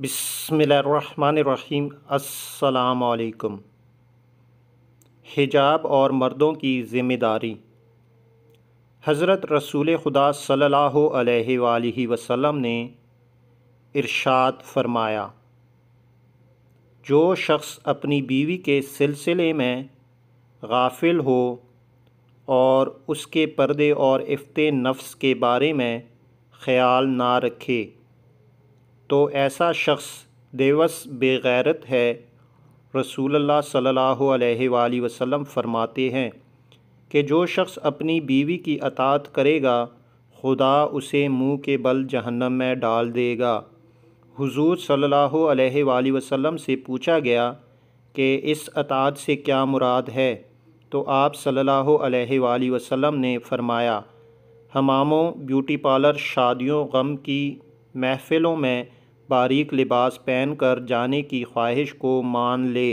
अस्सलाम असलकम हिजाब और मर्दों की ज़िम्मेदारी हज़रत रसूल खुदा सल्लल्लाहु अलैहि वसल्लम ने इरशाद फरमाया जो शख्स अपनी बीवी के सिलसिले में गाफिल हो और उसके पर्दे और इफ्त नफ्स के बारे में ख्याल ना रखे तो ऐसा शख्स देवस बेगैरत है रसूलुल्लाह सल्लल्लाहु अलैहि वसल्लम फरमाते हैं कि जो शख्स अपनी बीवी की अतात करेगा खुदा उसे मुंह के बल जहन्नम में डाल देगा हुजूर सल्लल्लाहु अलैहि वसल्लम से पूछा गया कि इस अतात से क्या मुराद है तो आप सल्लल्लाहु अलैहि वसल्लम ने फरमाया हमामों ब्यूटी पार्लर शादियों गम की महफ़िलों में बारीक लिबास पहनकर जाने की ख्वाहिश को मान ले